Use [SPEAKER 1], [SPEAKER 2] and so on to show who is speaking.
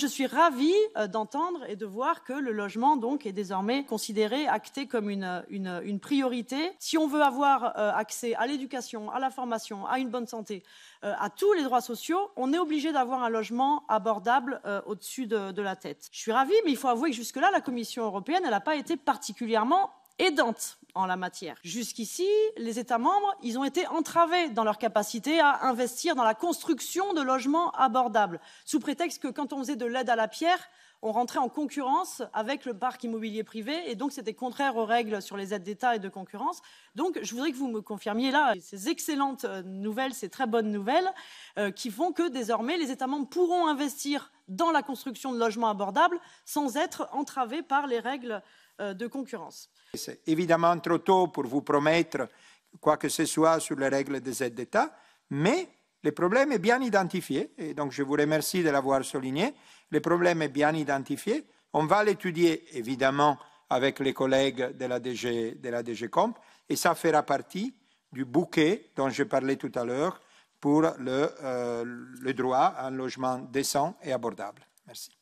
[SPEAKER 1] Je suis ravie euh, d'entendre et de voir que le logement donc est désormais considéré, acté comme une, une, priorité. Si on veut avoir euh, accès à l'éducation, à la formation, à une bonne santé, euh, à tous les droits sociaux, on est obligé d'avoir un logement abordable au-dessus de, la tête. Je suis ravie, mais il faut avouer que jusque-là, la Commission européenne, elle n'a pas été particulièrement aidante en la matière. Jusqu'ici, les États membres, ils ont été entravés dans leur capacité à investir dans la construction de logements abordables, sous prétexte que quand on faisait de l'aide à la pierre, on rentrait en concurrence avec le parc immobilier privé et donc c'était contraire aux règles sur les aides d'État et de concurrence. Donc je voudrais que vous me confirmiez là ces excellentes euh, nouvelles, ces très bonnes nouvelles euh, qui font que désormais les États membres pourront investir dans la construction de logements abordables sans être entravés par les règles euh, de concurrence.
[SPEAKER 2] C'est évidemment trop tôt pour vous promettre quoi que ce soit sur les règles des aides d'État, mais le problème est bien identifié, et donc je vous remercie de l'avoir souligné. Le problème est bien identifié. On va l'étudier, évidemment, avec les collègues de la, DG, Comp, et ça fera partie du bouquet dont je parlais tout à l'heure pour le, euh, le droit à un logement décent et abordable. Merci.